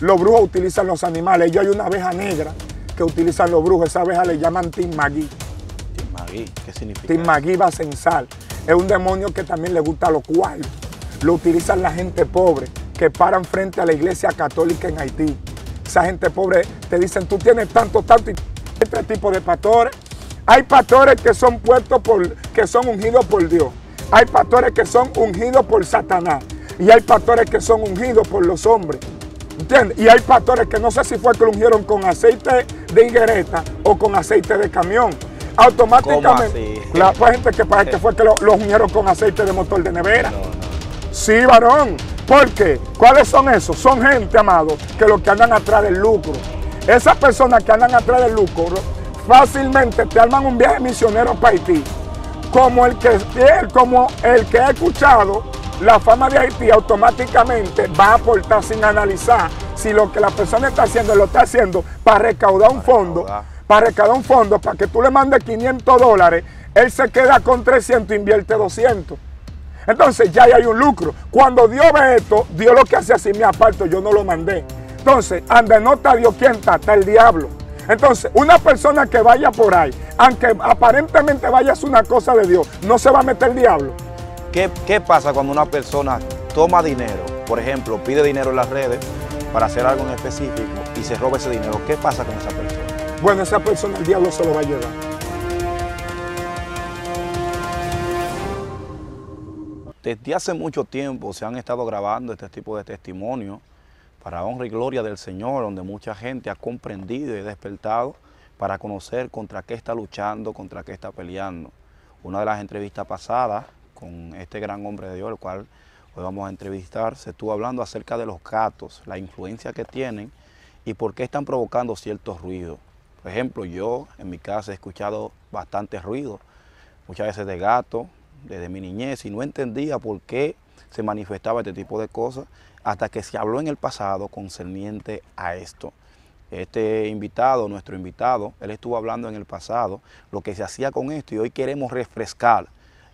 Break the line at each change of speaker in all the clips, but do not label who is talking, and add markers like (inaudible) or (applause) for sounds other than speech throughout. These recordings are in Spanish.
Los brujos utilizan los animales. Yo hay una abeja negra que utilizan los brujos. Esa abeja le llaman Timmagui.
Timmagui, ¿Qué significa? Timmagui
va a censar. Es un demonio que también le gusta los cual. Lo utilizan la gente pobre que paran frente a la iglesia católica en Haití. Esa gente pobre te dicen, tú tienes tanto, tanto y este tipo de pastores. Hay pastores que son puestos por, que son ungidos por Dios. Hay pastores que son ungidos por Satanás. Y hay pastores que son ungidos por los hombres. ¿Entiendes? Y hay pastores que no sé si fue que lo ungieron con aceite de higuereta o con aceite de camión. Automáticamente, la, fue pues, gente que parece pues, que eh. fue que lo, lo, ungieron con aceite de motor de nevera. Sí, varón. ¿Por qué? ¿cuáles son esos? Son gente, amado, que lo que andan atrás del lucro. Esas personas que andan atrás del lucro fácilmente te arman un viaje misionero para Haití. Como el que, como el que he escuchado la fama de Haití automáticamente va a aportar sin analizar si lo que la persona está haciendo lo está haciendo para recaudar un fondo, para recaudar un fondo, para que tú le mandes 500 dólares, él se queda con 300 invierte 200. Entonces ya hay un lucro. Cuando Dios ve esto, Dios lo que hace así me aparto, yo no lo mandé. Entonces, andenota no está Dios quién está, está el diablo. Entonces, una persona que vaya por ahí, aunque aparentemente vaya a hacer una cosa de Dios, no se va a meter el diablo.
¿Qué, pasa cuando una persona toma dinero, por ejemplo, pide dinero en las redes para hacer algo en específico y se roba ese dinero? ¿Qué pasa con esa persona? Bueno, esa persona el diablo se lo va a llevar. Desde hace mucho tiempo se han estado grabando este tipo de testimonios para honra y gloria del Señor, donde mucha gente ha comprendido y despertado para conocer contra qué está luchando, contra qué está peleando. Una de las entrevistas pasadas con este gran hombre de Dios, el cual hoy vamos a entrevistar. Se estuvo hablando acerca de los gatos, la influencia que tienen y por qué están provocando ciertos ruidos. Por ejemplo, yo en mi casa he escuchado bastantes ruido, muchas veces de gatos, desde mi niñez, y no entendía por qué se manifestaba este tipo de cosas hasta que se habló en el pasado concerniente a esto. Este invitado, nuestro invitado, él estuvo hablando en el pasado lo que se hacía con esto y hoy queremos refrescar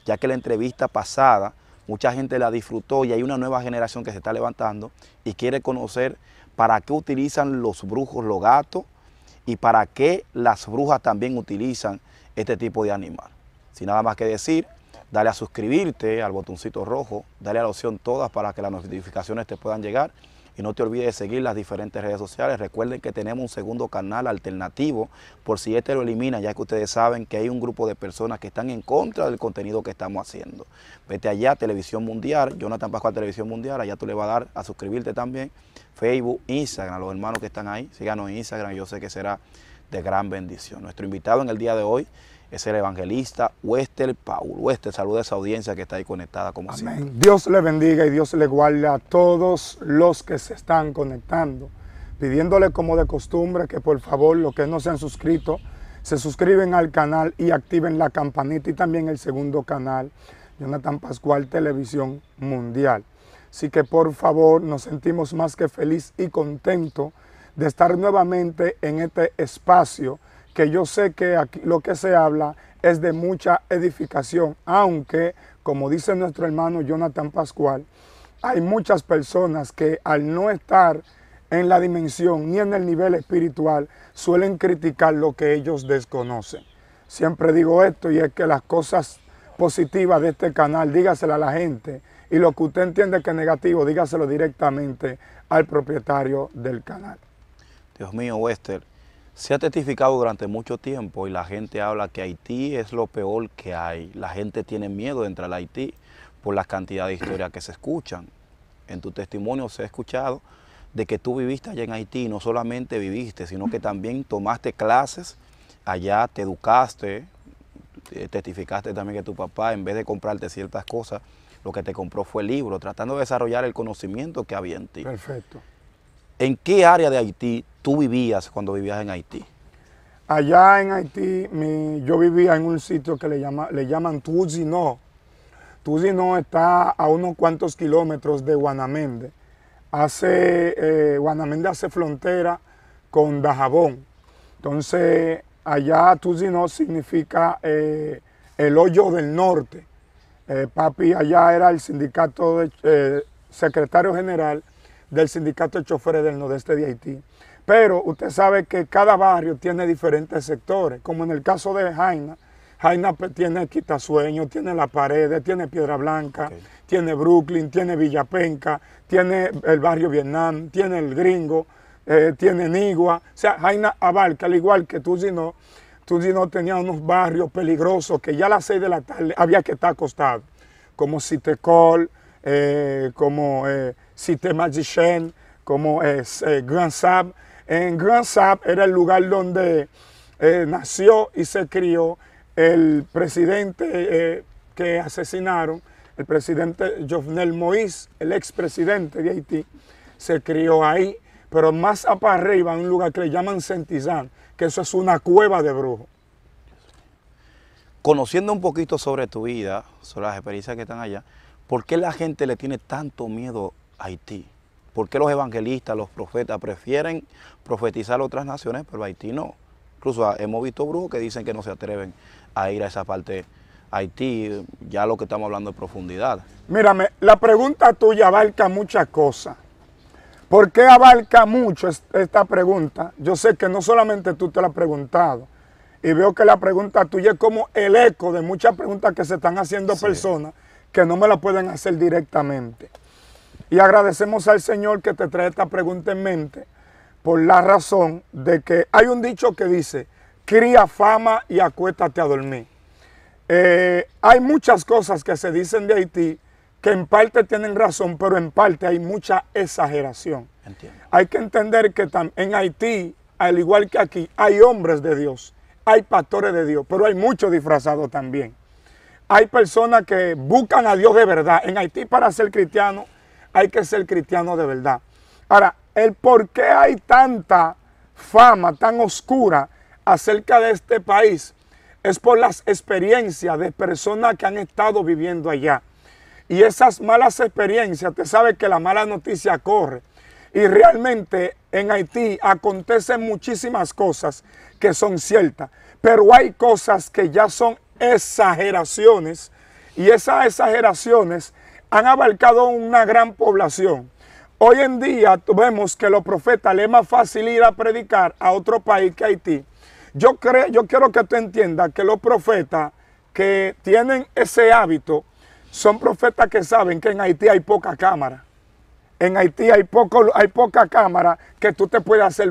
ya que la entrevista pasada mucha gente la disfrutó y hay una nueva generación que se está levantando y quiere conocer para qué utilizan los brujos, los gatos y para qué las brujas también utilizan este tipo de animal. Sin nada más que decir, dale a suscribirte al botoncito rojo, dale a la opción todas para que las notificaciones te puedan llegar y no te olvides de seguir las diferentes redes sociales. Recuerden que tenemos un segundo canal alternativo por si este lo elimina, ya que ustedes saben que hay un grupo de personas que están en contra del contenido que estamos haciendo. Vete allá, Televisión Mundial, Jonathan Pascual Televisión Mundial, allá tú le vas a dar a suscribirte también. Facebook, Instagram, los hermanos que están ahí, síganos en Instagram, yo sé que será de gran bendición. Nuestro invitado en el día de hoy es el evangelista Wester Paul. Wester, saluda a esa audiencia que está ahí conectada como Amén.
Dios le bendiga y Dios le guarde a todos los que se están conectando, pidiéndole como de costumbre que por favor los que no se han suscrito, se suscriben al canal y activen la campanita y también el segundo canal, Jonathan Pascual Televisión Mundial. Así que por favor nos sentimos más que feliz y contento de estar nuevamente en este espacio que yo sé que aquí lo que se habla es de mucha edificación, aunque, como dice nuestro hermano Jonathan Pascual, hay muchas personas que al no estar en la dimensión ni en el nivel espiritual suelen criticar lo que ellos desconocen. Siempre digo esto y es que las cosas positivas de este canal, dígasela a la gente y lo que usted entiende que es negativo, dígaselo directamente al propietario del canal.
Dios mío, Wester, se ha testificado durante mucho tiempo y la gente habla que Haití es lo peor que hay. La gente tiene miedo de entrar a Haití por la cantidad de historias que se escuchan. En tu testimonio se ha escuchado de que tú viviste allá en Haití no solamente viviste, sino que también tomaste clases allá, te educaste, eh, testificaste también que tu papá, en vez de comprarte ciertas cosas, lo que te compró fue el libro, tratando de desarrollar el conocimiento que había en ti. Perfecto. ¿En qué área de Haití tú vivías cuando vivías en Haití?
Allá en Haití yo vivía en un sitio que le, llaman Tuzino. Tuzino está a unos cuantos kilómetros de Guanamende. Hace, eh, Guanamende hace frontera con Dajabón. Entonces allá Tuzino significa eh, el hoyo del norte. Eh, papi allá era el sindicato de, secretario general del sindicato de choferes del nordeste de Haití. Pero usted sabe que cada barrio tiene diferentes sectores, como en el caso de Jaina. Jaina pues, tiene Quitasueño, tiene La Pared, tiene Piedra Blanca, tiene Brooklyn, tiene Villapenca, tiene el barrio Vietnam, tiene El Gringo, eh, tiene Nigua. O sea, Jaina abarca, al igual que tú, si tenía no unos barrios peligrosos que ya a las 6 de la tarde había que estar acostado, como Citecol, Col, eh, como eh, Cité como eh, Grand Sab en Grand Sap era el lugar donde eh, nació y se crió el presidente eh, que asesinaron, el presidente Jovenel Moïse, el expresidente de Haití, se crió ahí, pero más para arriba, en un lugar que le llaman Sentizán, que eso es una cueva de brujos.
Conociendo un poquito sobre tu vida, sobre las experiencias que están allá, ¿por qué la gente le tiene tanto miedo a Haití? ¿Por qué los evangelistas, los profetas prefieren profetizar a otras naciones, pero Haití no? Incluso ah, hemos visto brujos que dicen que no se atreven a ir a esa parte Haití, ya lo que estamos hablando de profundidad. Mírame, la
pregunta tuya abarca muchas cosas. ¿Por qué abarca mucho esta pregunta? Yo sé que no solamente tú te la has preguntado, y veo que la pregunta tuya es como el eco de muchas preguntas que se están haciendo personas que no me la pueden hacer directamente. Y agradecemos al Señor que te trae esta pregunta en mente por la razón de que hay un dicho que dice, cría fama y acuéstate a dormir. Eh, hay muchas cosas que se dicen de Haití que en parte tienen razón, pero en parte hay mucha exageración. Hay que entender que en Haití, al igual que aquí, hay hombres de Dios, hay pastores de Dios, pero hay muchos disfrazados también. Hay personas que buscan a Dios de verdad. En Haití para ser cristiano hay que ser cristiano de verdad. Ahora, el por qué hay tanta fama tan oscura acerca de este país es por las experiencias de personas que han estado viviendo allá. Y esas malas experiencias, te sabes que la mala noticia corre. Y realmente en Haití acontecen muchísimas cosas que son ciertas, pero hay cosas que ya son exageraciones y esas exageraciones han abarcado una gran población. Hoy en día vemos que los profetas les es más fácil ir a predicar a otro país que Haití. Yo, creo, yo quiero que tú entiendas que los profetas que tienen ese hábito son profetas que saben que en Haití hay poca cámara. En Haití hay, poca cámara que tú te puedas hacer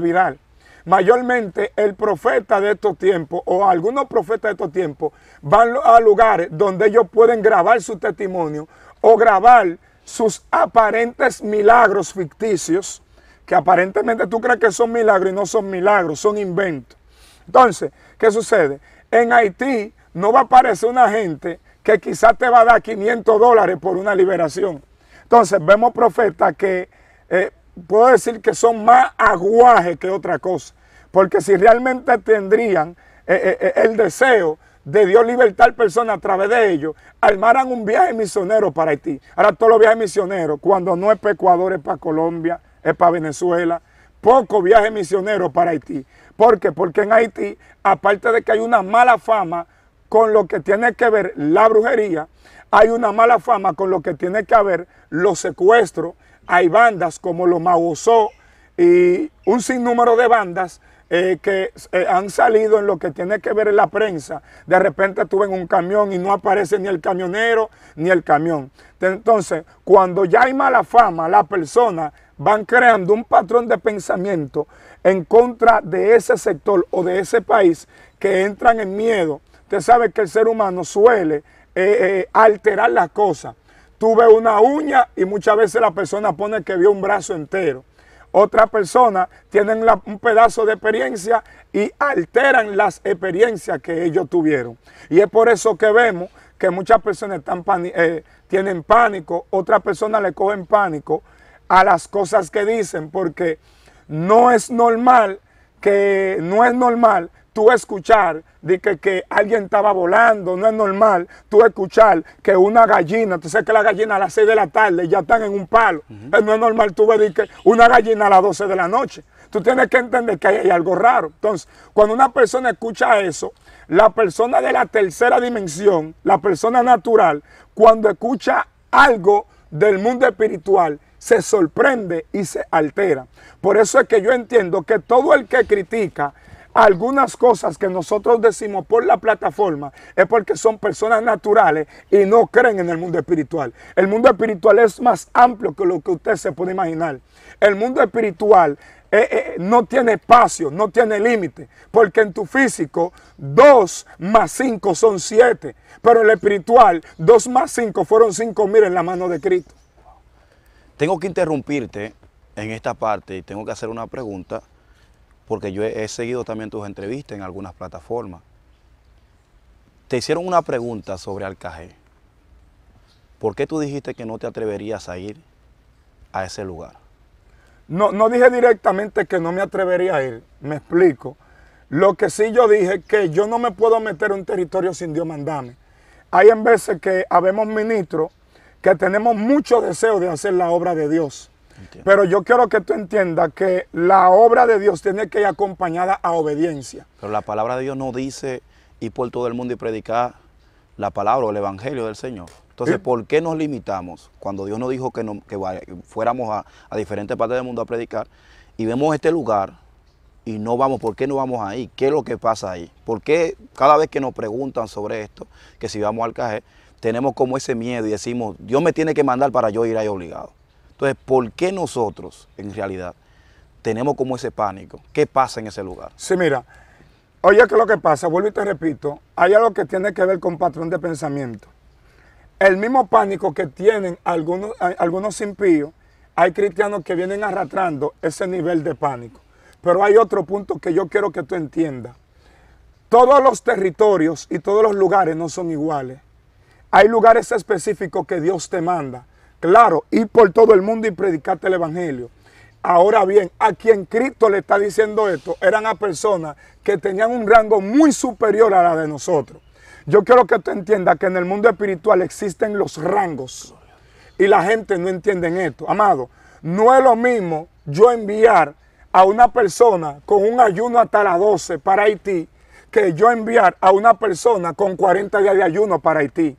Mayormente el profeta de estos tiempos o algunos profetas de estos tiempos van a lugares donde ellos pueden grabar su testimonio o grabar sus aparentes milagros ficticios, que aparentemente tú crees que son milagros y no son milagros, son inventos. Entonces, ¿qué sucede? En Haití no va a aparecer una gente que quizás te va a dar 500 dólares por una liberación. Entonces, vemos profetas que eh, puedo decir que son más aguaje que otra cosa, porque si realmente tendrían eh, eh, el deseo de Dios libertar personas a través de ellos, armaran un viaje misionero para Haití. Ahora todos los viajes misioneros, cuando no es para Ecuador, es para Colombia, es para Venezuela. Poco viaje misionero para Haití. ¿Por qué? Porque en Haití, aparte de que hay una mala fama con lo que tiene que ver la brujería, hay una mala fama con lo que tiene que ver los secuestros. Hay bandas como los Magosó y un sinnúmero de bandas eh, que eh, han salido en lo que tiene que ver en la prensa. De repente tuve en un camión y no aparece ni el camionero ni el camión. Entonces, cuando ya hay mala fama, la persona van creando un patrón de pensamiento en contra de ese sector o de ese país que entran en miedo. Usted sabe que el ser humano suele eh, alterar las cosas. Tuve una uña y muchas veces la persona pone que vio un brazo entero otras personas tienen un pedazo de experiencia y alteran las experiencias que ellos tuvieron. Y es por eso que vemos que muchas personas eh, tienen pánico, otras personas le cogen pánico a las cosas que dicen, porque no es normal que no es normal tú escuchar de que, que, alguien estaba volando, no es normal tú escuchar que una gallina, tú sabes que la gallina a las 6 de la tarde ya están en un palo, eh, no es normal tú ver que una gallina a las 12 de la noche. Tú tienes que entender que hay algo raro. Entonces, cuando una persona escucha eso, la persona de la tercera dimensión, la persona natural, cuando escucha algo del mundo espiritual, se sorprende y se altera. Por eso es que yo entiendo que todo el que critica algunas cosas que nosotros decimos por la plataforma es porque son personas naturales y no creen en el mundo espiritual. El mundo espiritual es más amplio que lo que usted se puede imaginar. El mundo espiritual eh, eh, no tiene espacio, no tiene límite, porque en tu físico 2 más 5 son 7, pero en el espiritual 2 más 5 fueron 5
mil en la mano de Cristo. Tengo que interrumpirte en esta parte y tengo que hacer una pregunta porque yo he, seguido también tus entrevistas en algunas plataformas. Te hicieron una pregunta sobre Alcajé. ¿Por qué tú dijiste que no te atreverías a ir a ese lugar? No, no dije
directamente que no me atrevería a ir, me explico. Lo que sí yo dije es que yo no me puedo meter en un territorio sin Dios mandarme. Hay en veces que habemos ministros que tenemos mucho deseo de hacer la obra de Dios, pero yo quiero que tú entiendas que la obra de Dios tiene que ir acompañada a obediencia.
Pero la palabra de Dios no dice ir por todo el mundo y predicar la palabra o el evangelio del Señor. Entonces, eh. ¿por qué nos limitamos cuando Dios nos dijo que, fuéramos a, a diferentes partes del mundo a predicar y vemos este lugar y no vamos, ¿por qué no vamos ahí? ¿Qué es lo que pasa ahí? ¿Por qué cada vez que nos preguntan sobre esto, que si vamos al cajé, tenemos como ese miedo y decimos, Dios me tiene que mandar para yo ir ahí obligado? Entonces, ¿por qué nosotros, en realidad, tenemos como ese pánico? ¿Qué pasa en ese lugar? Sí, mira, oye, que lo que pasa, vuelvo y te
repito, hay algo que tiene que ver con patrón de pensamiento. El mismo pánico que tienen algunos, algunos impíos, hay cristianos que vienen arrastrando ese nivel de pánico. Pero hay otro punto que yo quiero que tú entiendas. Todos los territorios y todos los lugares no son iguales. Hay lugares específicos que Dios te manda. Claro, ir por todo el mundo y predicarte el Evangelio. Ahora bien, a quien Cristo le está diciendo esto, eran a personas que tenían un rango muy superior a la de nosotros. Yo quiero que tú entiendas que en el mundo espiritual existen los rangos. Y la gente no entiende en esto. Amado, no es lo mismo yo enviar a una persona con un ayuno hasta las 12 para Haití que yo enviar a una persona con 40 días de ayuno para Haití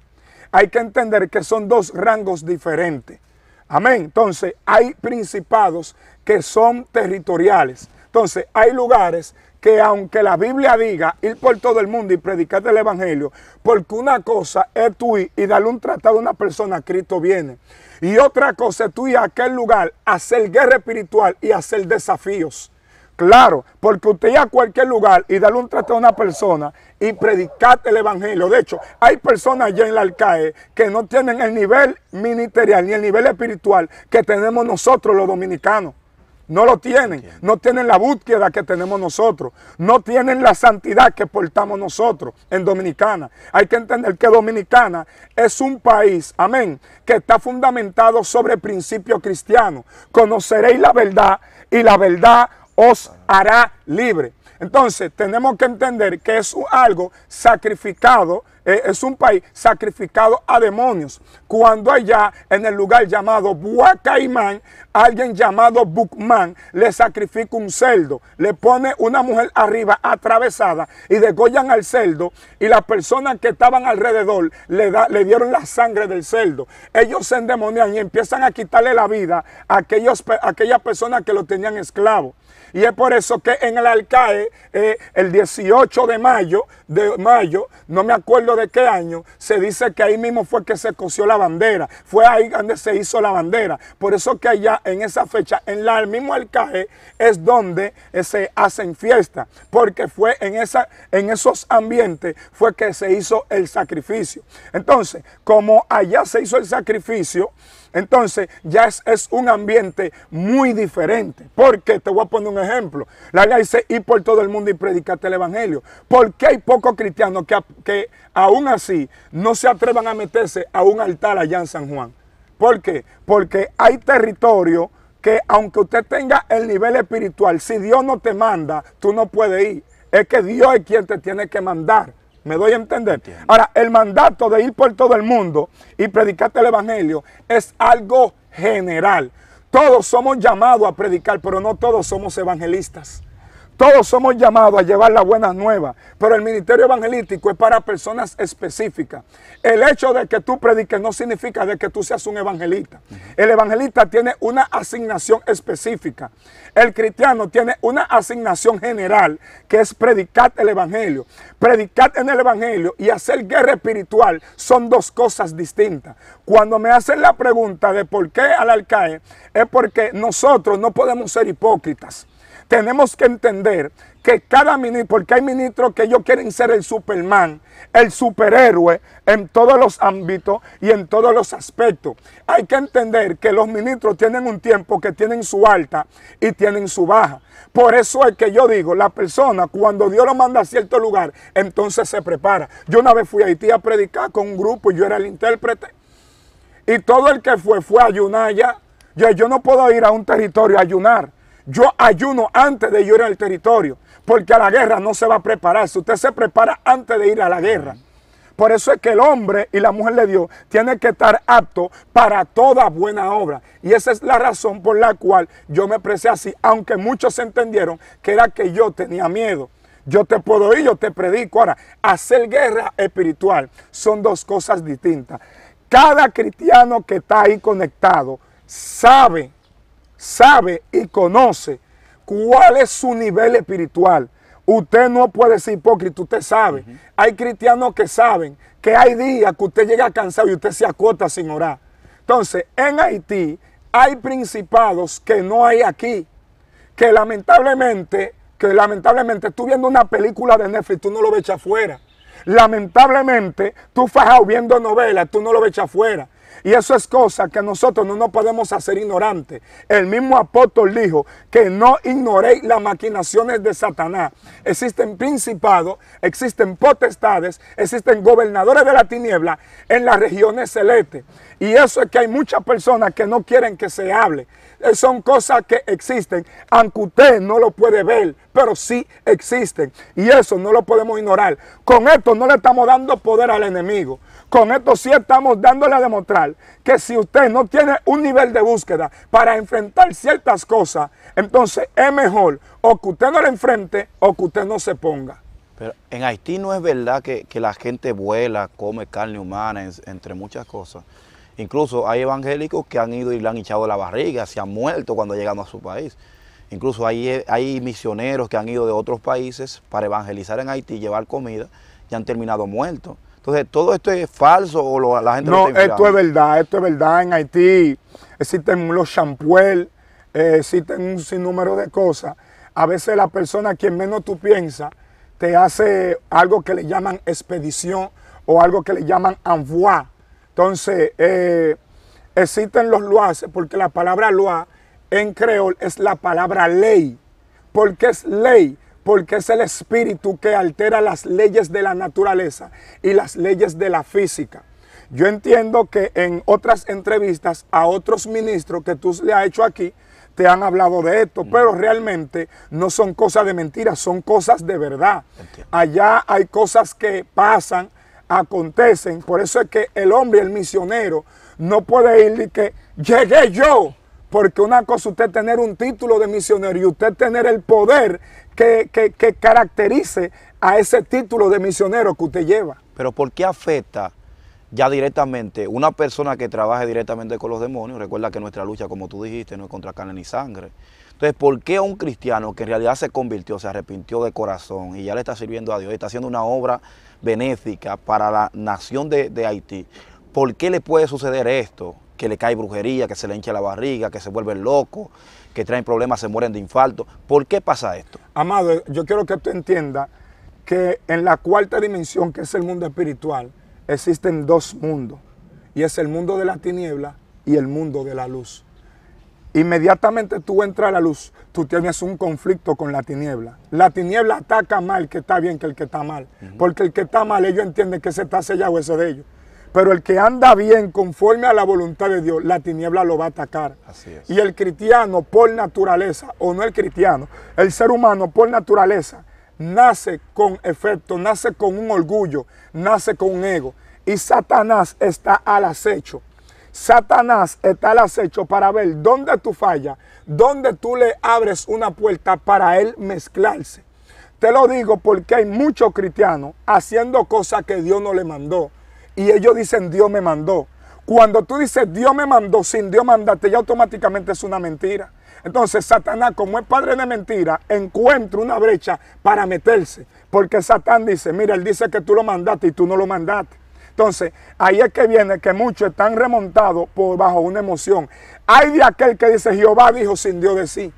hay que entender que son dos rangos diferentes. Amén. Entonces, hay principados que son territoriales. Entonces, hay lugares que aunque la Biblia diga ir por todo el mundo y predicar el Evangelio, porque una cosa es tú ir y darle un tratado a una persona, Cristo viene. Y otra cosa es tú ir a aquel lugar, hacer guerra espiritual y hacer desafíos. Claro, porque usted ir a cualquier lugar y darle un trato a una persona y predicar el evangelio. De hecho, hay personas allá en la alcae que no tienen el nivel ministerial ni el nivel espiritual que tenemos nosotros los dominicanos. No lo tienen, no tienen la búsqueda que tenemos nosotros, no tienen la santidad que portamos nosotros en Dominicana. Hay que entender que Dominicana es un país, amén, que está fundamentado sobre principios cristianos. Conoceréis la verdad y la verdad os hará libre. Entonces, tenemos que entender que es algo sacrificado, eh, es un país sacrificado a demonios. Cuando allá, en el lugar llamado Buacaimán, alguien llamado Bucman le sacrifica un cerdo, le pone una mujer arriba atravesada y degollan al cerdo y las personas que estaban alrededor le, dieron la sangre del cerdo. Ellos se endemonian y empiezan a quitarle la vida a, aquellos, a aquellas personas que lo tenían esclavo. Y es por eso que en el Alcae, eh, el 18 de mayo, de mayo, no me acuerdo de qué año, se dice que ahí mismo fue que se coció la bandera. Fue ahí donde se hizo la bandera. Por eso que allá en esa fecha, en el mismo Alcae, es donde eh, se hacen fiestas. Porque fue en, esa, en esos ambientes fue que se hizo el sacrificio. Entonces, como allá se hizo el sacrificio, entonces ya es, un ambiente muy diferente. Porque te voy a poner un ejemplo. La ley dice, ir por todo el mundo y predicarte el Evangelio. ¿Por qué hay pocos cristianos que, que aún así no se atrevan a meterse a un altar allá en San Juan? ¿Por qué? Porque hay territorio que aunque usted tenga el nivel espiritual, si Dios no te manda, tú no puedes ir. Es que Dios es quien te tiene que mandar. Me doy a entender. Ahora, el mandato de ir por todo el mundo y predicarte el Evangelio es algo general. Todos somos llamados a predicar, pero no todos somos evangelistas. Todos somos llamados a llevar la buena nueva, pero el ministerio evangelístico es para personas específicas. El hecho de que tú prediques no significa de que tú seas un evangelista. El evangelista tiene una asignación específica. El cristiano tiene una asignación general, que es predicar el evangelio. Predicar en el evangelio y hacer guerra espiritual son dos cosas distintas. Cuando me hacen la pregunta de por qué al alcalde, es porque nosotros no podemos ser hipócritas tenemos que entender que cada ministro, porque hay ministros que ellos quieren ser el Superman, el superhéroe en todos los ámbitos y en todos los aspectos. Hay que entender que los ministros tienen un tiempo que tienen su alta y tienen su baja. Por eso es que yo digo, la persona cuando Dios lo manda a cierto lugar, entonces se prepara. Yo una vez fui a Haití a predicar con un grupo y yo era el intérprete. Y todo el que fue fue a ayunar ya. Yo, yo no puedo ir a un territorio a ayunar yo ayuno antes de ir al territorio, porque a la guerra no se va a preparar. Si usted se prepara antes de ir a la guerra. Por eso es que el hombre y la mujer de Dios tienen que estar aptos para toda buena obra. Y esa es la razón por la cual yo me presé así, aunque muchos entendieron que era que yo tenía miedo. Yo te puedo ir, yo te predico. Ahora, hacer guerra espiritual son dos cosas distintas. Cada cristiano que está ahí conectado sabe sabe y conoce cuál es su nivel espiritual. Usted no puede ser hipócrita, usted sabe. Hay cristianos que saben que hay días que usted llega cansado y usted se acota sin orar. Entonces, en Haití hay principados que no hay aquí, que lamentablemente, que lamentablemente tú viendo una película de Netflix, tú no lo ves afuera. Lamentablemente, tú fajado viendo novelas, tú no lo ves afuera. Y eso es cosa que nosotros no nos podemos hacer ignorantes. El mismo apóstol dijo que no ignoréis las maquinaciones de Satanás. Existen principados, existen potestades, existen gobernadores de la tiniebla en las regiones celestes. Y eso es que hay muchas personas que no quieren que se hable. Eh, son cosas que existen, aunque usted no lo puede ver, pero sí existen. Y eso no lo podemos ignorar. Con esto no le estamos dando poder al enemigo. Con esto sí estamos dándole a demostrar que si usted no tiene un nivel de búsqueda para enfrentar ciertas cosas, entonces es mejor o que usted no la enfrente o que usted no se ponga.
Pero en Haití no es verdad que, la gente vuela, come carne humana, entre muchas cosas. Incluso hay evangélicos que han ido y le han echado la barriga, se han muerto cuando llegan a su país. Incluso hay, eh, hay misioneros que han ido de otros países para evangelizar en Haití, llevar comida y han terminado muertos. Entonces, todo esto es falso o lo, la gente no, lo está esto es
verdad, esto es verdad. En Haití existen los champuel, eh, existen un sinnúmero de cosas. A veces la persona quien menos tú piensas te hace algo que le llaman expedición o algo que le llaman envoi. Entonces, eh, existen los loas, porque la palabra loa en creol es la palabra ley. porque es ley? porque es el espíritu que altera las leyes de la naturaleza y las leyes de la física. Yo entiendo que en otras entrevistas a otros ministros que tú le has hecho aquí, te han hablado de esto, mm. pero realmente no son cosas de mentiras, son cosas de verdad. Allá hay cosas que pasan, acontecen, por eso es que el hombre, el misionero, no puede ir y que llegué yo, porque una cosa usted tener un título de misionero y usted tener el poder que, que, caracterice a ese título de misionero
que usted lleva. Pero ¿por qué afecta ya directamente una persona que trabaje directamente con los demonios? Recuerda que nuestra lucha, como tú dijiste, no es contra carne ni sangre. Entonces, ¿por qué un cristiano que en realidad se convirtió, se arrepintió de corazón y ya le está sirviendo a Dios, y está haciendo una obra benéfica para la nación de, de Haití? ¿Por qué le puede suceder esto? que le cae brujería, que se le hincha la barriga, que se vuelve loco, que traen problemas, se mueren de infarto. ¿Por qué pasa esto? Amado, yo quiero que tú entiendas que en la cuarta
dimensión, que es el mundo espiritual, existen dos mundos. Y es el mundo de la tiniebla y el mundo de la luz. Inmediatamente tú entras a la luz, tú tienes un conflicto con la tiniebla. La tiniebla ataca mal que está bien que el que está mal. Porque el que está mal, ellos entienden que se está sellado eso de ellos. Pero el que anda bien conforme a la voluntad de Dios, la tiniebla lo va a atacar. Y el cristiano por naturaleza, o no el cristiano, el ser humano por naturaleza, nace con efecto, nace con un orgullo, nace con un ego. Y Satanás está al acecho. Satanás está al acecho para ver dónde tú fallas, dónde tú le abres una puerta para él mezclarse. Te lo digo porque hay muchos cristianos haciendo cosas que Dios no le mandó y ellos dicen Dios me mandó. Cuando tú dices Dios me mandó sin Dios mandaste, ya automáticamente es una mentira. Entonces Satanás, como es padre de mentira, encuentra una brecha para meterse. Porque Satán dice, mira, él dice que tú lo mandaste y tú no lo mandaste. Entonces, ahí es que viene que muchos están remontados por bajo una emoción. Hay de aquel que dice, Jehová dijo sin Dios de sí.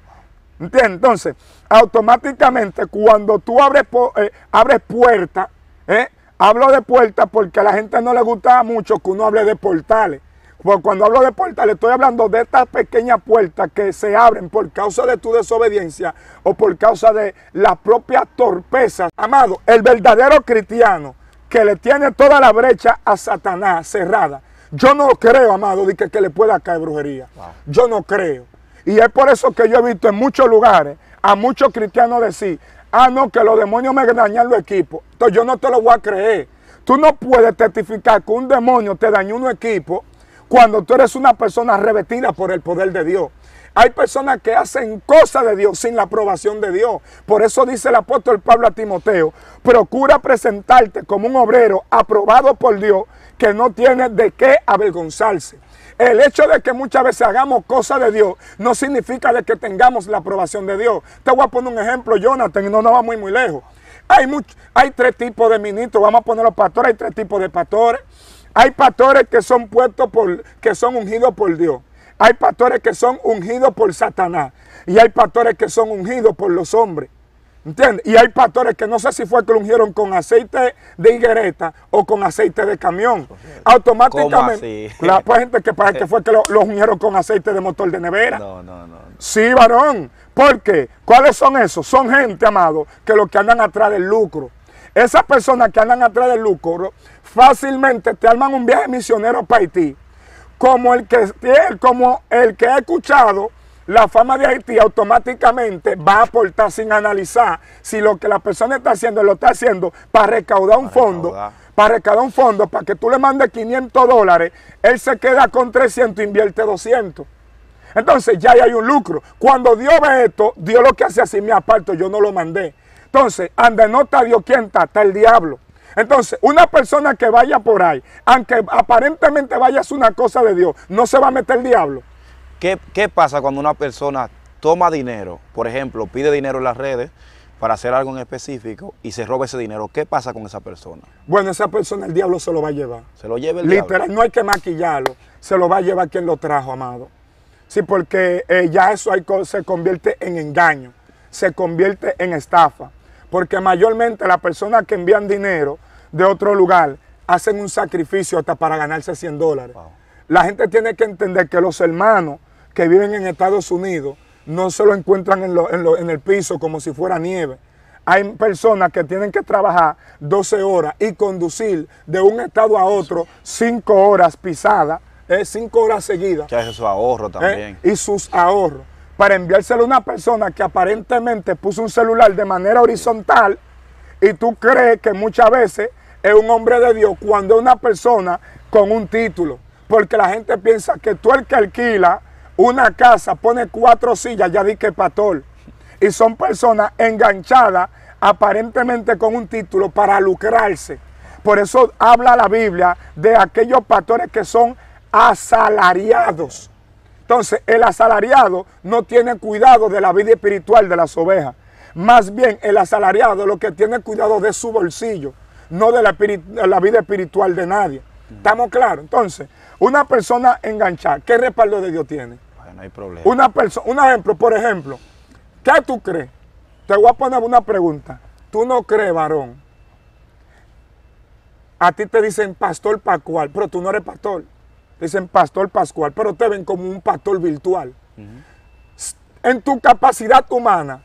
¿Entiendes? Entonces, automáticamente cuando tú abres, eh, abres puerta, ¿eh? Hablo de puertas porque a la gente no le gustaba mucho que uno hable de portales. Porque cuando hablo de portales estoy hablando de estas pequeñas puertas que se abren por causa de tu desobediencia o por causa de las propias torpezas. Amado, el verdadero cristiano que le tiene toda la brecha a Satanás cerrada. Yo no creo, amado, de que, le pueda caer brujería. Yo no creo. Y es por eso que yo he visto en muchos lugares a muchos cristianos decir, Ah, no, que los demonios me dañan los equipos. Entonces yo no te lo voy a creer. Tú no puedes testificar que un demonio te dañó un equipo cuando tú eres una persona revestida por el poder de Dios. Hay personas que hacen cosas de Dios sin la aprobación de Dios. Por eso dice el apóstol Pablo a Timoteo, procura presentarte como un obrero aprobado por Dios que no tiene de qué avergonzarse. El hecho de que muchas veces hagamos cosas de Dios no significa de que tengamos la aprobación de Dios. Te voy a poner un ejemplo, Jonathan, y no nos va muy, muy lejos. Hay, hay tres tipos de ministros, vamos a poner los pastores, hay tres tipos de pastores. Hay pastores que son puestos por, que son ungidos por Dios. Hay pastores que son ungidos por Satanás. Y hay pastores que son ungidos por los hombres. ¿Entiendes? Y hay pastores que no sé si fue que lo ungieron con aceite de higuereta o con aceite de camión. Automáticamente. La pues, gente que parece que fue que lo, ungieron con aceite de motor de nevera. No, no, no, Sí, varón. ¿Por qué? ¿Cuáles son esos? Son gente, amado, que lo que andan atrás del lucro. Esas personas que andan atrás del lucro fácilmente te arman un viaje misionero para Haití. Como el que, como el que he escuchado la fama de Haití automáticamente va a aportar sin analizar si lo que la persona está haciendo lo está haciendo para recaudar un fondo. Para recaudar un fondo, para que tú le mandes 500 dólares, él se queda con 300 invierte 200. Entonces ya hay un lucro. Cuando Dios ve esto, Dios lo que hace así, me aparto, yo no lo mandé. Entonces, anda, no está Dios, ¿quién está? Está el diablo. Entonces, una persona que vaya por ahí, aunque aparentemente vaya a una cosa de Dios, no
se va a meter el diablo. ¿Qué, pasa cuando una persona toma dinero, por ejemplo, pide dinero en las redes para hacer algo en específico y se roba ese dinero? ¿Qué pasa con esa persona?
Bueno, esa persona el diablo se lo va a llevar.
Se lo lleva el diablo. Literal, no hay
que maquillarlo, se lo va a llevar quien lo trajo, amado. Sí, porque eh, ya eso se convierte en engaño, se convierte en estafa. Porque mayormente las personas que envían dinero de otro lugar hacen un sacrificio hasta para ganarse 100 dólares. La gente tiene que entender que los hermanos que viven en Estados Unidos no se lo encuentran en, el piso como si fuera nieve. Hay personas que tienen que trabajar 12 horas y conducir de un estado a otro 5 horas pisadas, 5 eh, horas seguidas. Que es su ahorro eh, también. y sus ahorros. Para enviárselo a una persona que aparentemente puso un celular de manera horizontal y tú crees que muchas veces es un hombre de Dios cuando es una persona con un título. Porque la gente piensa que tú el que alquila una casa, pone cuatro sillas, ya di que pastor. Y son personas enganchadas aparentemente con un título para lucrarse. Por eso habla la Biblia de aquellos pastores que son asalariados. Entonces, el asalariado no tiene cuidado de la vida espiritual de las ovejas. Más bien, el asalariado lo que tiene cuidado de su bolsillo, no de la, de la vida espiritual de nadie. ¿Estamos claros? Entonces, una persona enganchada, ¿qué respaldo de Dios tiene?
hay problema.
un ejemplo, por ejemplo, ¿qué tú crees? Te voy a poner una pregunta. ¿Tú no crees, varón? A ti te dicen pastor Pascual, pero tú no eres pastor. dicen pastor Pascual, pero te ven como un pastor virtual. En tu capacidad humana,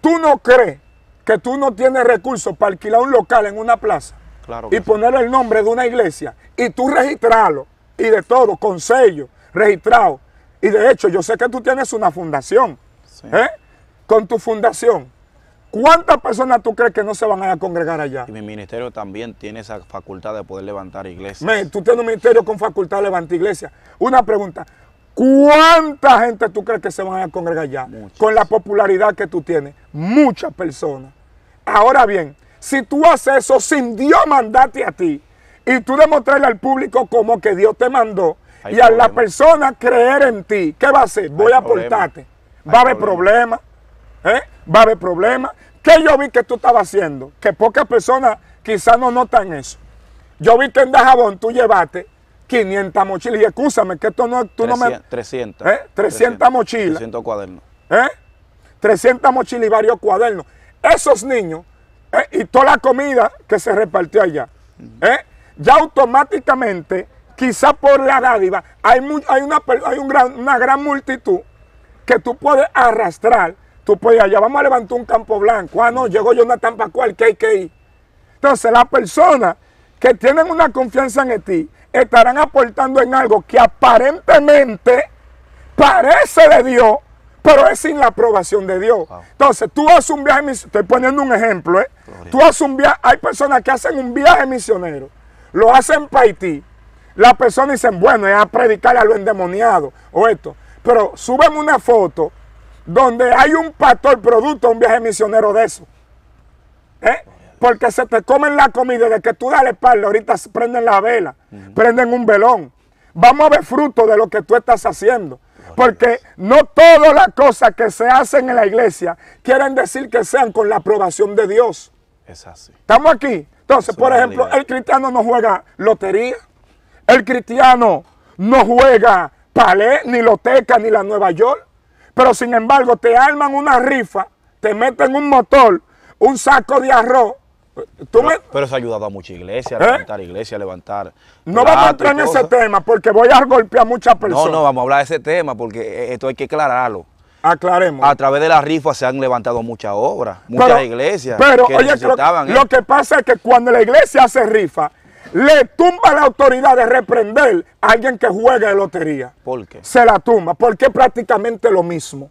¿tú no crees que tú no tienes recursos para alquilar un local en una plaza? Claro y ponerle el nombre de una iglesia y tú registrarlo y de todo, con sello, registrado, y de hecho, yo sé que tú tienes una fundación. ¿eh? Con tu fundación, ¿cuántas personas tú crees que no se van a congregar allá?
Y mi ministerio también tiene esa facultad de poder levantar iglesias. tú tienes un ministerio con facultad de levantar iglesias. Una pregunta,
¿cuánta gente tú crees que se van a congregar allá? Con la popularidad que tú tienes, muchas personas. Ahora bien, si tú haces eso sin Dios mandarte a ti y tú demostrarle al público como que Dios te mandó, y a la persona creer en ti, ¿qué va a hacer? Voy a aportarte. Va a haber problemas. Problema, ¿eh? Va a haber problemas. ¿Qué yo vi que tú estabas haciendo? Que pocas personas quizás no notan eso. Yo vi que en Dajabón tú llevaste 500 mochilas. Y escúchame, que esto no, tú no me...
300, 300.
¿Eh? mochilas. 300 cuadernos. ¿Eh? 300 mochilas y varios cuadernos. Esos niños ¿eh? y toda la comida que se repartió allá. Ya automáticamente quizá por la dádiva, hay, hay, una, hay un gran, una gran multitud que tú puedes arrastrar. Tú puedes allá, vamos a levantar un campo blanco. Ah, no, llegó tampa cualquier que hay que ir. Entonces, las personas que tienen una confianza en ti estarán aportando en algo que aparentemente parece de Dios, pero es sin la aprobación de Dios. Entonces, tú haces un viaje misionero, estoy poniendo un ejemplo, ¿eh? Tú haces un viaje, hay personas que hacen un viaje misionero, lo hacen para Haití, las personas dicen, bueno, es a predicar a lo endemoniado o esto. Pero suben una foto donde hay un pastor producto de un viaje misionero de eso. ¿Eh? Porque se te comen la comida de que tú dale palo. ahorita prenden la vela, prenden un velón. Vamos a ver fruto de lo que tú estás haciendo. Porque no todas las cosas que se hacen en la iglesia quieren decir que sean con la aprobación de Dios. Es así. ¿Estamos aquí? Entonces, por ejemplo, el cristiano no juega lotería. El cristiano no juega palé, ni loteca, ni la Nueva York. Pero sin embargo, te arman una rifa, te meten un motor, un saco de arroz.
pero, eso ha ayudado a mucha iglesia, a ¿Eh? levantar iglesia, a levantar. No vamos a entrar en ese tema porque
voy a golpear a muchas personas. No, no,
vamos a hablar de ese tema porque e, e, esto hay que aclararlo. Aclaremos. A través de la rifa se han levantado muchas obras, muchas iglesias. Pero, ¿eh? lo,
que pasa es que cuando la iglesia hace rifa, le tumba la autoridad de reprender a alguien que juega de lotería. ¿Por qué? Se la tumba, porque es prácticamente lo mismo.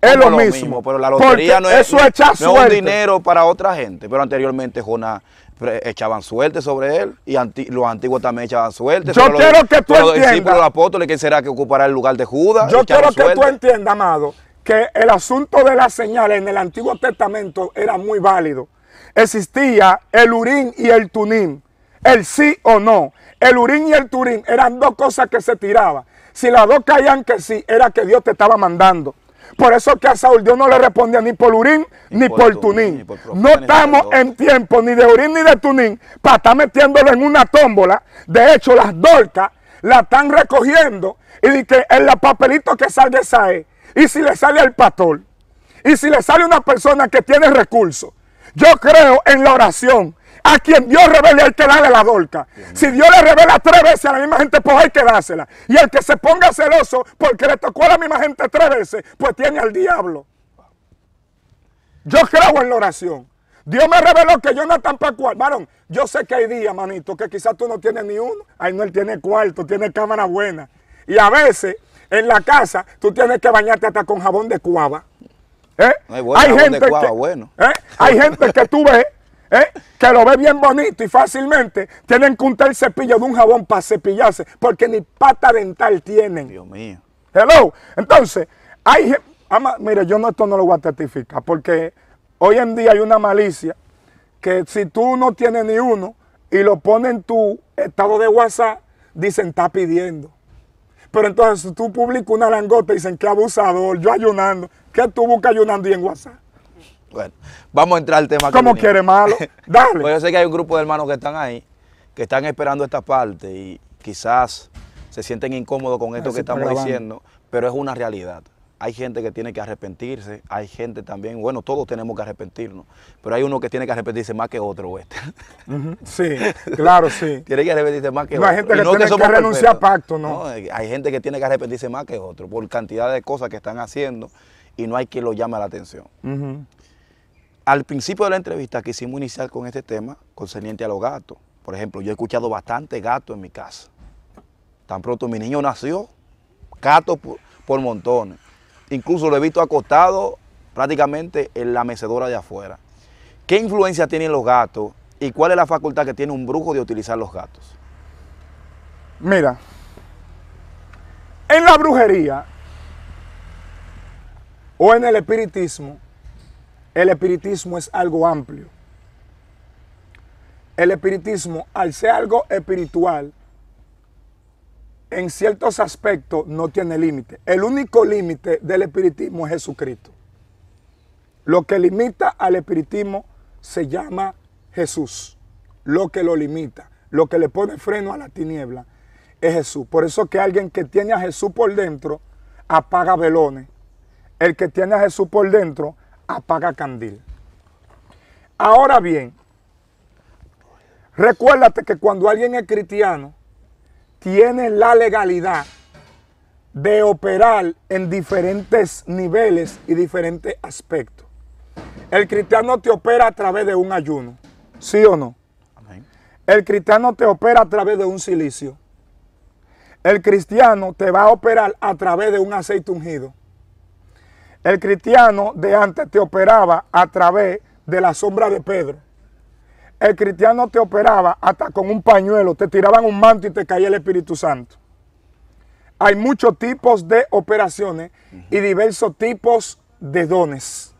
Es lo, mismo, Pero la lotería no es, es un dinero para otra gente. Pero anteriormente Jonás eh, echaban suerte sobre él y los antiguos también echaban suerte. Yo quiero que tú entiendas. será que ocupará el lugar de Judas? Yo quiero que tú
entiendas, amado, que el asunto de las señales en el Antiguo Testamento era muy válido. Existía el Urín y el Tunín el sí o no. El urín y el turín eran dos cosas que se tiraban. Si las dos caían que sí, era que Dios te estaba mandando. Por eso que a Saúl Dios no le respondía ni por urín ni, por, tunín. no estamos en tiempo ni de urín ni de tunín para estar metiéndolo en una tómbola. De hecho, las dolcas la están recogiendo y que en la papelito que sale, sale. Y si le sale al pastor, y si le sale una persona que tiene recursos, yo creo en la oración a quien Dios revela hay que da de la dolca. Si Dios le revela tres veces a la misma gente, pues hay que dársela. Y el que se ponga celoso porque le tocó a la misma gente tres veces, pues tiene al diablo. Yo creo en la oración. Dios me reveló que yo no tan cuarto. Varón, yo sé que hay días, manito, que quizás tú no tienes ni uno. Ahí no, él tiene cuarto, tiene cámara buena. Y a veces, en la casa, tú tienes que bañarte hasta con jabón de cuava. ¿Eh?
hay, gente bueno.
¿eh? Hay gente que tú ves ¿Eh? que lo ve bien bonito y fácilmente, tienen que untar el cepillo de un jabón para cepillarse, porque ni pata dental tienen. Dios mío. Hello. Entonces, hay... mire, yo esto no lo voy a testificar, porque hoy en día hay una malicia que si tú no tienes ni uno y lo pones en tu estado de WhatsApp, dicen, está pidiendo. Pero entonces, tú publicas una langota, dicen, qué abusador, yo ayunando. ¿Qué tú buscas ayunando y en WhatsApp?
Bueno, vamos a entrar al tema. ¿Cómo quiere malo? (laughs) Dale. pues yo sé que hay un grupo de hermanos que están ahí, que están esperando esta parte y quizás se sienten incómodos con esto que estamos diciendo, pero es una realidad. Hay gente que tiene que arrepentirse, hay gente también, bueno, todos tenemos que arrepentirnos, pero hay uno que tiene que arrepentirse más que otro, este. Sí, (laughs) claro, sí. tiene que arrepentirse más que no, Hay gente que tiene que, renunciar a pacto, ¿no? ¿no? Eh, hay gente que tiene que arrepentirse más que otro por cantidad de cosas que están haciendo y no hay quien lo llame la atención al principio de la entrevista quisimos iniciar con este tema concerniente a los gatos. Por ejemplo, yo he escuchado bastante gatos en mi casa. Tan pronto mi niño nació, gatos por, por montones. Incluso lo he visto acostado prácticamente en la mecedora de afuera. ¿Qué influencia tienen los gatos y cuál es la facultad que tiene un brujo de utilizar los gatos?
Mira, en la brujería o en el espiritismo, el espiritismo es algo amplio. El espiritismo, al ser algo espiritual, en ciertos aspectos no tiene límite. El único límite del espiritismo es Jesucristo. Lo que limita al espiritismo se llama Jesús. Lo que lo limita, lo que le pone freno a la tiniebla es Jesús. Por eso que alguien que tiene a Jesús por dentro apaga velones. El que tiene a Jesús por dentro apaga candil. Ahora bien, recuérdate que cuando alguien es cristiano, tiene la legalidad de operar en diferentes niveles y diferentes aspectos. El cristiano te opera a través de un ayuno, ¿sí o no? El cristiano te opera a través de un silicio. El cristiano te va a operar a través de un aceite ungido. El cristiano de antes te operaba a través de la sombra de Pedro. El cristiano te operaba hasta con un pañuelo, te tiraban un manto y te caía el Espíritu Santo. Hay muchos tipos de operaciones y diversos tipos de dones.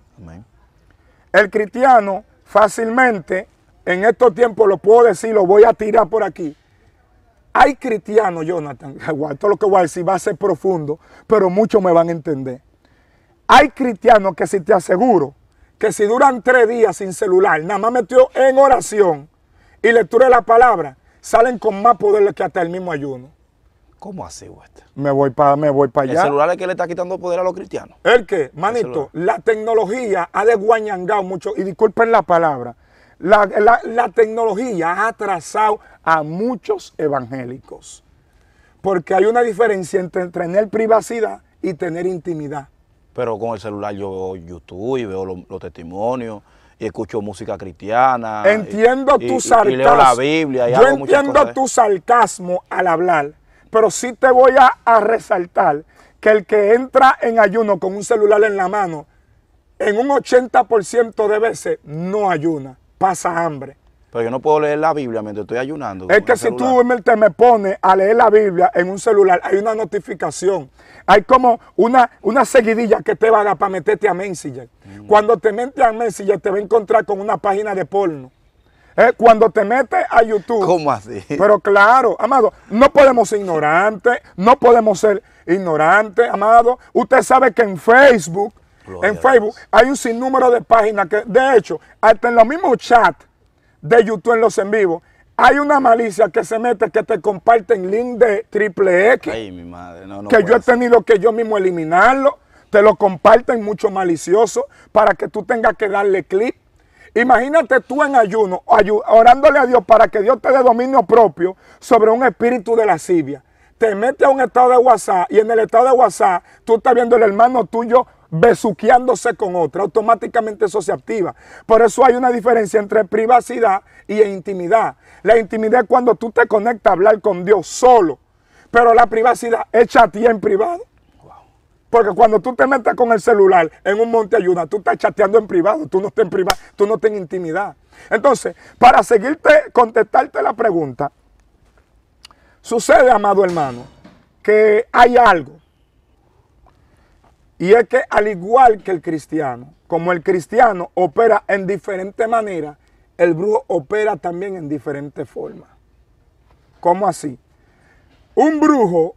El cristiano fácilmente, en estos tiempos lo puedo decir, lo voy a tirar por aquí. Hay cristianos, Jonathan, (laughs) todo lo que voy a decir va a ser profundo, pero muchos me van a entender. Hay cristianos que si te aseguro que si duran tres días sin celular, nada más metió en oración y lectura de la palabra, salen con más poder que hasta el mismo ayuno. ¿Cómo así, güey? Me voy para me voy allá. ¿El celular es que le está quitando poder a los cristianos? ¿El qué? Manito, la tecnología ha desguañangado mucho, y disculpen la palabra, la tecnología ha atrasado a muchos evangélicos. Porque hay una diferencia entre tener privacidad y tener intimidad
pero con el celular yo veo YouTube y veo los, testimonios y escucho música cristiana. Entiendo tu sarcasmo. la Biblia. yo entiendo tu
sarcasmo al hablar, pero sí te voy a, a resaltar que el que entra en ayuno con un celular en la mano, en un 80% de veces no ayuna, pasa hambre.
Pero yo no puedo leer la Biblia mientras estoy ayunando. Es que si tú
te me pones a leer la Biblia en un celular, hay una notificación. Hay como una, una seguidilla que te va a dar para meterte a Messenger. Mm. Cuando te metes a Messenger, te va a encontrar con una página de porno. Eh, cuando te metes a YouTube. ¿Cómo así? Pero claro, amado, no podemos ser ignorantes, no podemos ser ignorantes, amado. Usted sabe que en Facebook, en Facebook, hay un sinnúmero de páginas que, de hecho, hasta en los mismos chats de YouTube en los en vivo, hay una malicia que se mete que te comparten link de triple X. Ay, mi
madre, Que yo
he tenido que yo mismo eliminarlo. Te lo comparten mucho malicioso para que tú tengas que darle clic. Imagínate tú en ayuno, orándole a Dios para que Dios te dé dominio propio sobre un espíritu de lascivia. Te mete a un estado de WhatsApp y en el estado de WhatsApp tú estás viendo el hermano tuyo besuqueándose con otra, automáticamente eso se activa. Por eso hay una diferencia entre privacidad y intimidad. La intimidad es cuando tú te conectas a hablar con Dios solo, pero la privacidad es chatear en privado. Porque cuando tú te metes con el celular en un monte ayuda, tú estás chateando en privado, tú no estás en privado, tú no estás en intimidad. Entonces, para seguirte, contestarte la pregunta, sucede, amado hermano, que hay algo y es que al igual que el cristiano, como el cristiano opera en diferente manera, el brujo opera también en diferentes forma. ¿Cómo así? Un brujo,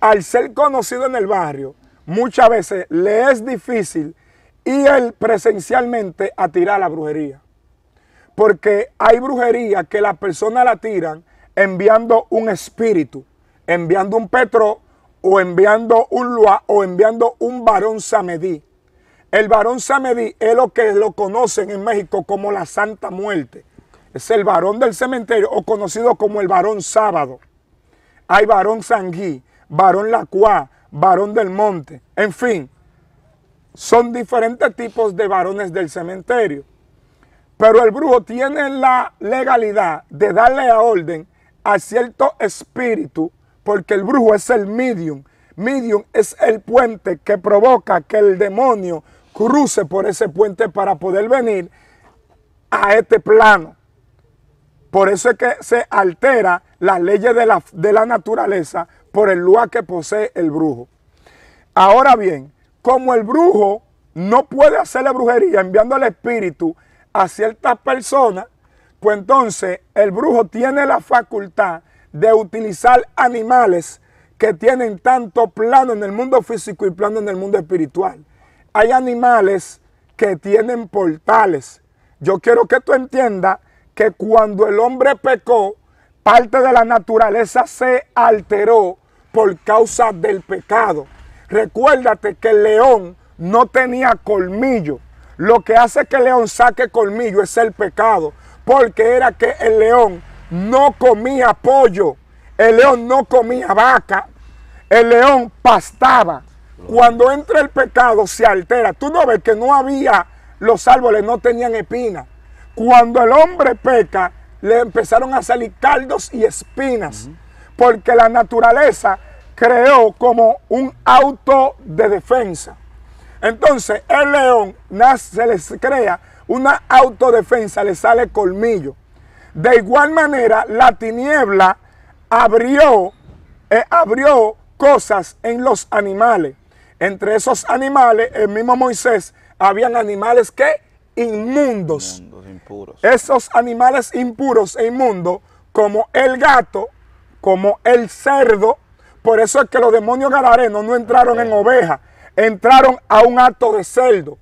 al ser conocido en el barrio, muchas veces le es difícil ir presencialmente a tirar la brujería. Porque hay brujería que las personas la tiran enviando un espíritu, enviando un petróleo, o enviando un lua, o enviando un varón samedí. El varón samedí es lo que lo conocen en México como la Santa Muerte. Es el varón del cementerio o conocido como el varón sábado. Hay varón sanguí, varón lacuá, varón del monte, en fin. Son diferentes tipos de varones del cementerio. Pero el brujo tiene la legalidad de darle a orden a cierto espíritu porque el brujo es el medium. Medium es el puente que provoca que el demonio cruce por ese puente para poder venir a este plano. Por eso es que se altera las leyes de la, de la naturaleza por el lugar que posee el brujo. Ahora bien, como el brujo no puede hacer la brujería enviando el espíritu a ciertas personas, pues entonces el brujo tiene la facultad de utilizar animales que tienen tanto plano en el mundo físico y plano en el mundo espiritual. Hay animales que tienen portales. Yo quiero que tú entiendas que cuando el hombre pecó, parte de la naturaleza se alteró por causa del pecado. Recuérdate que el león no tenía colmillo. Lo que hace que el león saque colmillo es el pecado, porque era que el león no comía pollo, el león no comía vaca, el león pastaba. Cuando entra el pecado se altera. Tú no ves que no había, los árboles no tenían espinas. Cuando el hombre peca, le empezaron a salir caldos y espinas, porque la naturaleza creó como un auto de defensa. Entonces, el león se les crea una autodefensa, le sale colmillo. De igual manera, la tiniebla abrió, eh, abrió cosas en los animales. Entre esos animales, el mismo Moisés, habían animales que inmundos. Esos animales impuros e inmundos, como el gato, como el cerdo, por eso es que los demonios galarenos no entraron en oveja, entraron a un acto de cerdo.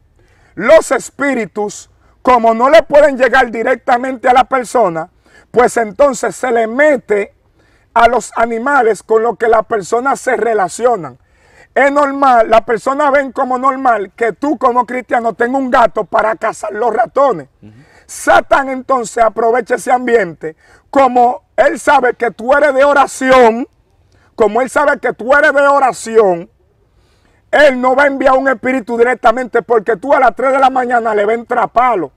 Los espíritus como no le pueden llegar directamente a la persona, pues entonces se le mete a los animales con los que la persona se relaciona. Es normal, las persona ven como normal que tú como cristiano tengas un gato para cazar los ratones. Satan entonces aprovecha ese ambiente, como él sabe que tú eres de oración, como él sabe que tú eres de oración, él no va a enviar un espíritu directamente porque tú a las 3 de la mañana le a palo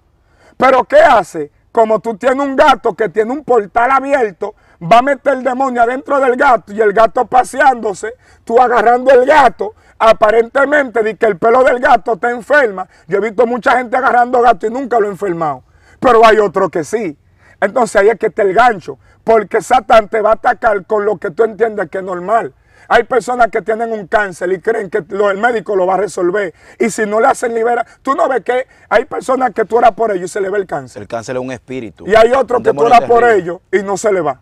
Pero ¿qué hace? Como tú tienes un gato que tiene un portal abierto, va a meter el demonio adentro del gato y el gato paseándose, tú agarrando el gato, aparentemente de que el pelo del gato te enferma. Yo he visto mucha gente agarrando gato y nunca lo he enfermado. Pero hay otro que sí. Entonces ahí es que está el gancho, porque Satán te va a atacar con lo que tú entiendes que es normal. Hay personas que tienen un cáncer y creen que el médico lo va a resolver. Y si no le hacen libera, tú no ves que hay personas que tú oras por ellos y se le ve el cáncer.
El cáncer es un espíritu. Y hay otros que tú por ellos
y no se le va.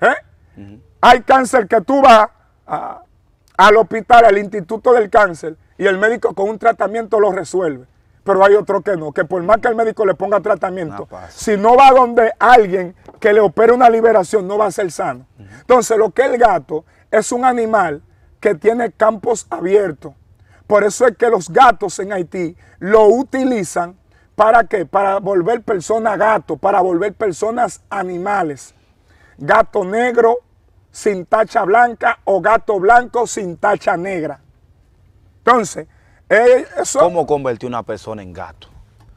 ¿Eh? Hay cáncer que tú vas al hospital, al instituto del cáncer, y el médico con un tratamiento lo resuelve. Pero hay otro que no, que por más que el médico le ponga tratamiento, si no va donde alguien que le opere una liberación, no va a ser sano. Entonces, lo que el gato es un animal que tiene campos abiertos. Por eso es que los gatos en Haití lo utilizan para qué? Para volver personas gato. para volver personas animales. Gato negro sin tacha blanca o gato blanco sin tacha
negra. Entonces, eh, eso... ¿Cómo convertir una persona en gato?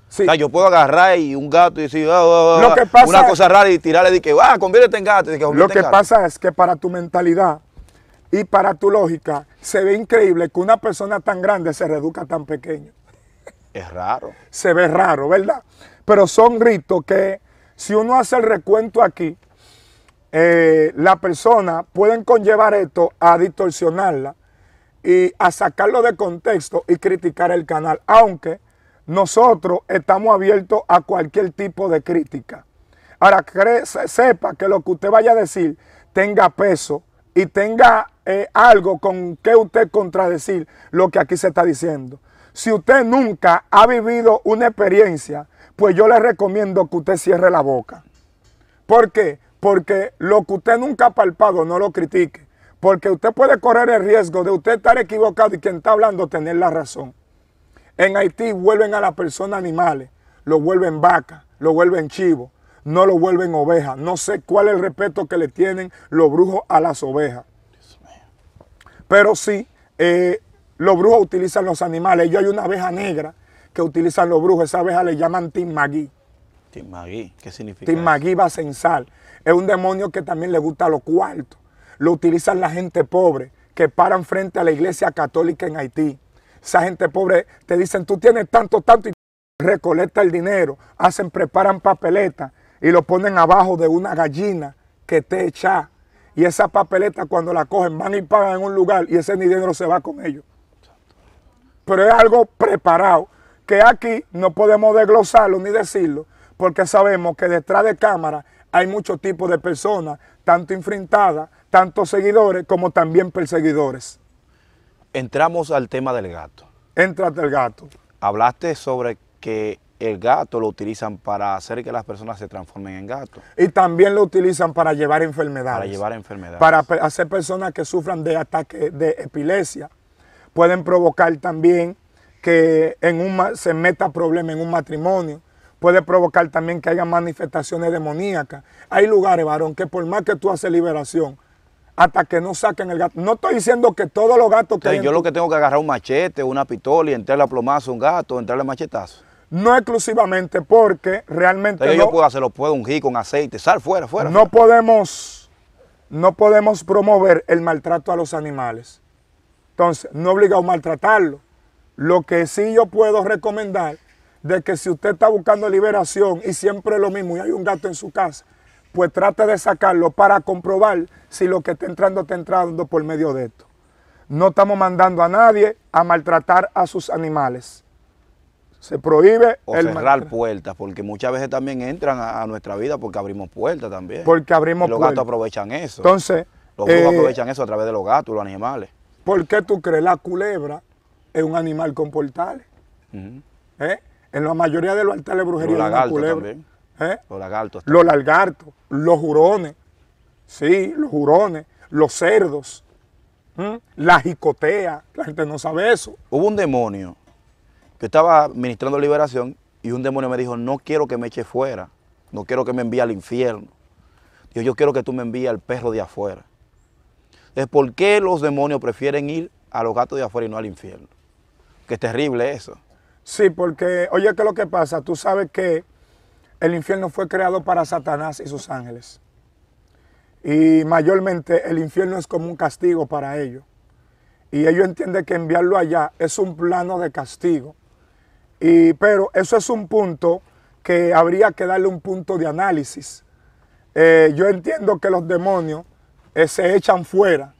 Sí. O yo puedo agarrar y un gato y decir, ah, ah, ah", una cosa rara y tirarle y que, va, conviértete en gato. lo que pasa
es que para tu mentalidad, y para tu lógica, se ve increíble que una persona tan grande se reduzca tan pequeño. Es raro. Se ve raro, ¿verdad? Pero son gritos que, si uno hace el recuento aquí, eh, la persona pueden conllevar esto a distorsionarla y a sacarlo de contexto y criticar el canal. Aunque nosotros estamos abiertos a cualquier tipo de crítica. Ahora, sepa que lo que usted vaya a decir tenga peso, y tenga eh, algo con que usted contradecir lo que aquí se está diciendo. Si usted nunca ha vivido una experiencia, pues yo le recomiendo que usted cierre la boca. ¿Por qué? Porque lo que usted nunca ha palpado, no lo critique. Porque usted puede correr el riesgo de usted estar equivocado y quien está hablando tener la razón. En Haití vuelven a las personas animales, lo vuelven vaca, lo vuelven chivo no lo vuelven oveja. No sé cuál es el respeto que le tienen los brujos a las ovejas. Pero sí, eh, los brujos utilizan los animales. Yo hay una abeja negra que utilizan los brujos. Esa abeja le llaman Timagui.
Timmagui, ¿qué significa? Timmagui
va a censar. Es un demonio que también le gusta los cuartos. Lo utilizan la gente pobre que paran frente a la iglesia católica en Haití. Esa gente pobre te dicen, tú tienes tanto, tanto, y recolecta el dinero, hacen, preparan papeletas y lo ponen abajo de una gallina que te echa. Y esa papeleta cuando la cogen van y pagan en un lugar y ese dinero se va con ellos. Pero es algo preparado que aquí no podemos desglosarlo ni decirlo porque sabemos que detrás de cámara hay muchos tipos de personas, tanto enfrentadas, tanto seguidores como también perseguidores.
Entramos al tema del gato. Entrate del gato. Hablaste sobre que el gato lo utilizan para hacer que las personas se transformen en gatos. Y también lo utilizan
para llevar enfermedades. Para llevar
enfermedades. Para
hacer personas que sufran de ataques de epilepsia. Pueden provocar también que en un, se meta problema en un matrimonio. Puede provocar también que haya manifestaciones demoníacas. Hay lugares, varón, que por más que tú haces liberación, hasta que no saquen el gato. No estoy diciendo que todos los gatos
que... yo lo que tengo que agarrar un machete, una pistola y entrarle a plomazo un gato, entrarle a machetazo. No exclusivamente porque realmente. Pero yo puedo hacerlo, puedo ungir con aceite, sal fuera, fuera. No
podemos, no podemos promover el maltrato a los animales. Entonces, no obliga a maltratarlo. Lo que sí yo puedo recomendar de que si usted está buscando liberación y siempre es lo mismo y hay un gato en su casa, pues trate de sacarlo para comprobar si lo que está entrando está entrando por medio de esto. No estamos mandando a nadie a maltratar a sus animales se prohíbe cerrar
puertas, porque muchas veces también entran a, nuestra vida porque abrimos puertas también. Porque
abrimos los gatos aprovechan eso. Entonces,
los gatos eh, aprovechan eso a través de los gatos, los animales. ¿Por qué
tú crees la culebra es un animal con portales? ¿Eh? En la mayoría de los altares brujerías brujería los culebra. ¿Eh? Los lagartos. Los lagartos, los jurones, sí, los jurones, los cerdos, ¿Mm? la jicotea,
la gente no sabe eso. Hubo un demonio yo estaba ministrando liberación y un demonio me dijo, no quiero que me eche fuera, no quiero que me envíe al infierno. yo quiero que tú me envíes al perro de afuera. Entonces, ¿por qué los demonios prefieren ir a los gatos de afuera y no al infierno? Que es terrible eso. Sí, porque, oye, ¿qué es lo que
pasa? Tú sabes que el infierno fue creado para Satanás y sus ángeles. Y mayormente el infierno es como un castigo para ellos. Y ellos entienden que enviarlo allá es un plano de castigo y, pero eso es un punto que habría que darle un punto de análisis. Eh, yo entiendo que los demonios eh, se echan fuera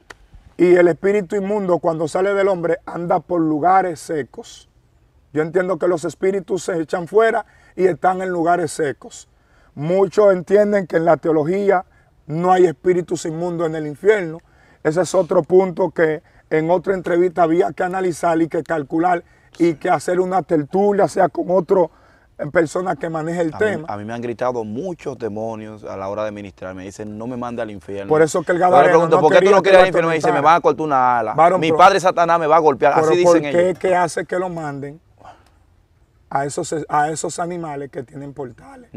y el espíritu inmundo cuando sale del hombre anda por lugares secos. Yo entiendo que los espíritus se echan fuera y están en lugares secos. Muchos entienden que en la teología no hay espíritus inmundos en el infierno. Ese es otro punto que en otra entrevista había que analizar y que calcular y que hacer una tertulia, sea con otro
persona que maneje el tema. a mí me han gritado muchos demonios a la hora de ministrar. Me dicen, no me mande al infierno. Por eso que el gadareno ¿por qué tú no quieres al infierno? Me dice, me van a cortar una ala. Mi padre Satanás me va a golpear. Así dicen
qué, hace que lo manden a esos, a esos animales que tienen portales?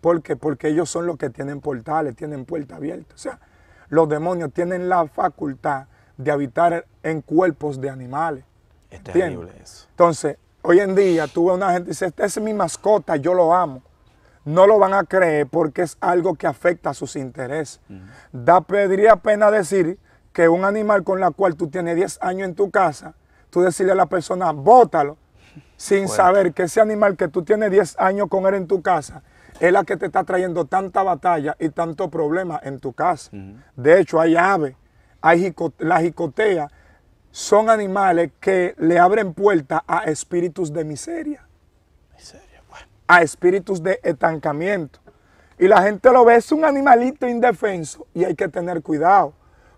Porque ellos son los que tienen portales, tienen puerta abierta. O sea, los demonios tienen la facultad de habitar en cuerpos de animales eso. Entonces, hoy en día tú una gente y dice, es mi mascota, yo lo amo. No lo van a creer porque es algo que afecta a sus intereses. Da pediría pena decir que un animal con la cual tú tienes 10 años en tu casa, tú decirle a la persona, bótalo, sin saber que ese animal que tú tienes 10 años con él en tu casa, es la que te está trayendo tanta batalla y tanto problema en tu casa. De hecho, hay aves, hay la jicotea, son animales que le abren puerta a espíritus de miseria. A espíritus de estancamiento. Y la gente lo ve, es un animalito indefenso y hay que tener cuidado,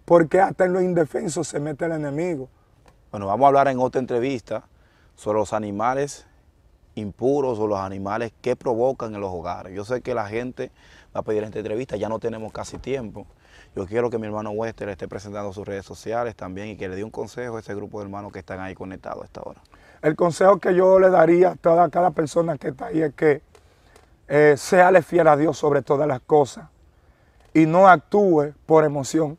porque hasta en lo indefenso se mete el enemigo.
Bueno, vamos a hablar en otra entrevista sobre los animales impuros o los animales que provocan en los hogares. Yo sé que la gente va a pedir esta entrevista, ya no tenemos casi tiempo. Yo quiero que mi hermano Wester esté presentando sus redes sociales también y que le dé un consejo a ese grupo de hermanos que están ahí conectados a esta hora.
El consejo que yo le daría a toda cada persona que está ahí es que sea eh, séale fiel a Dios sobre todas las cosas y no actúe por emoción,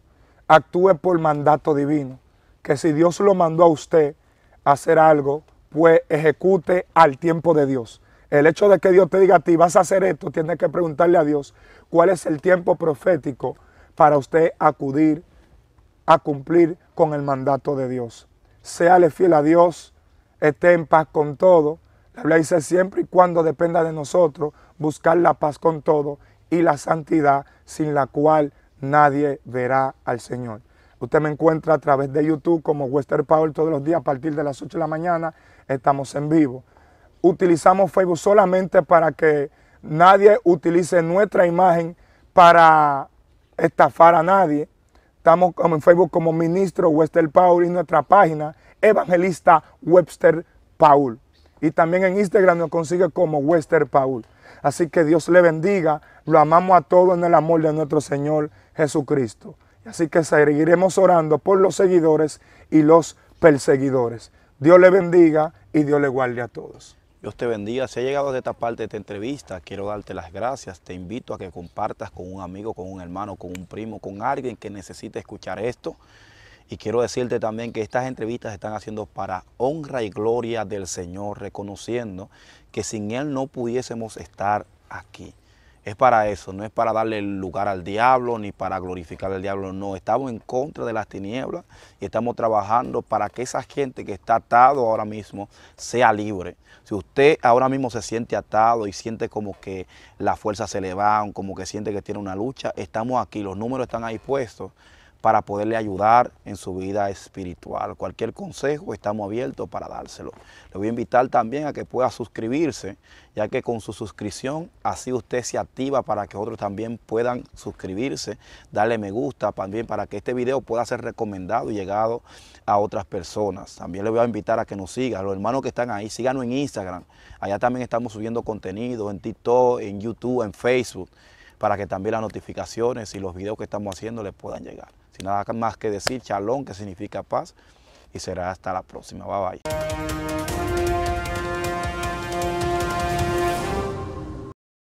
actúe por mandato divino. Que si Dios lo mandó a usted a hacer algo, pues ejecute al tiempo de Dios. El hecho de que Dios te diga a ti, vas a hacer esto, tienes que preguntarle a Dios cuál es el tiempo profético para usted acudir a cumplir con el mandato de Dios. Séale fiel a Dios, esté en paz con todo. La Biblia dice siempre y cuando dependa de nosotros buscar la paz con todo y la santidad sin la cual nadie verá al Señor. Usted me encuentra a través de YouTube como Wester Paul todos los días a partir de las 8 de la mañana. Estamos en vivo. Utilizamos Facebook solamente para que nadie utilice nuestra imagen para estafar a nadie. Estamos en Facebook como Ministro Webster Paul y nuestra página Evangelista Webster Paul. Y también en Instagram nos consigue como Webster Paul. Así que Dios le bendiga. Lo amamos a todos en el amor de nuestro Señor Jesucristo. Así que seguiremos orando por los seguidores y los perseguidores. Dios le bendiga y Dios le guarde a todos.
Dios te bendiga. Si ha llegado a esta parte de esta entrevista, quiero darte las gracias. Te invito a que compartas con un amigo, con un hermano, con un primo, con alguien que necesite escuchar esto. Y quiero decirte también que estas entrevistas se están haciendo para honra y gloria del Señor, reconociendo que sin Él no pudiésemos estar aquí es para eso, no es para darle lugar al diablo ni para glorificar al diablo, no, estamos en contra de las tinieblas y estamos trabajando para que esa gente que está atado ahora mismo sea libre. Si usted ahora mismo se siente atado y siente como que las fuerzas se le van, como que siente que tiene una lucha, estamos aquí, los números están ahí puestos para poderle ayudar en su vida espiritual. Cualquier consejo estamos abiertos para dárselo. Le voy a invitar también a que pueda suscribirse, ya que con su suscripción así usted se activa para que otros también puedan suscribirse, darle me gusta también para que este video pueda ser recomendado y llegado a otras personas. También le voy a invitar a que nos siga, los hermanos que están ahí, síganos en Instagram. Allá también estamos subiendo contenido en TikTok, en YouTube, en Facebook, para que también las notificaciones y los videos que estamos haciendo les puedan llegar. Sin nada más que decir, chalón, que significa paz. Y será hasta la próxima. Bye bye.